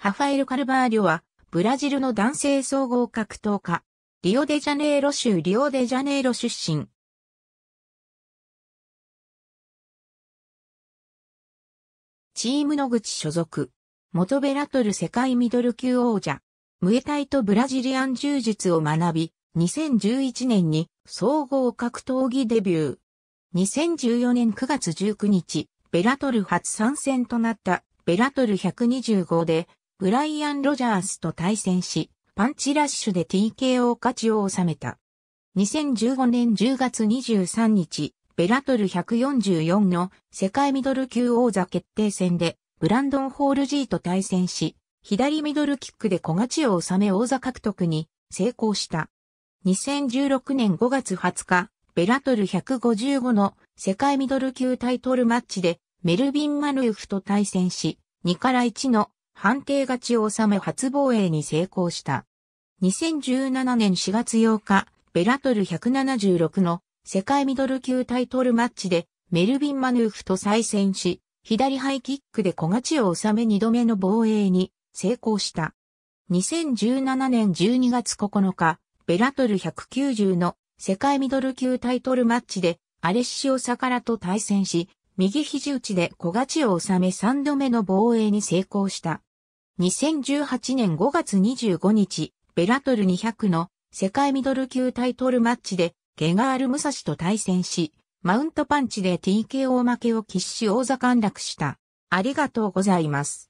ハファエル・カルバーリョは、ブラジルの男性総合格闘家。リオデジャネイロ州リオデジャネイロ出身。チームグ口所属。元ベラトル世界ミドル級王者。ムエタイとブラジリアン柔術を学び、2011年に総合格闘技デビュー。2014年9月19日、ベラトル初参戦となったベラトル125でブライアン・ロジャースと対戦し、パンチラッシュで TKO 勝ちを収めた。2015年10月23日、ベラトル144の世界ミドル級王座決定戦で、ブランドン・ホールジーと対戦し、左ミドルキックで小勝ちを収め王座獲得に成功した。2016年5月20日、ベラトル155の世界ミドル級タイトルマッチで、メルビン・マヌーフと対戦し、2から1の判定勝ちを収め初防衛に成功した。2017年4月8日、ベラトル176の世界ミドル級タイトルマッチでメルビン・マヌーフと再戦し、左ハイキックで小勝ちを収め2度目の防衛に成功した。2017年12月9日、ベラトル190の世界ミドル級タイトルマッチでアレッシオ・サカラと対戦し、右肘打ちで小勝ちを収め3度目の防衛に成功した。2018年5月25日、ベラトル200の世界ミドル級タイトルマッチで、ゲガール・ムサシと対戦し、マウントパンチで TKO 負けを喫し王座陥落した。ありがとうございます。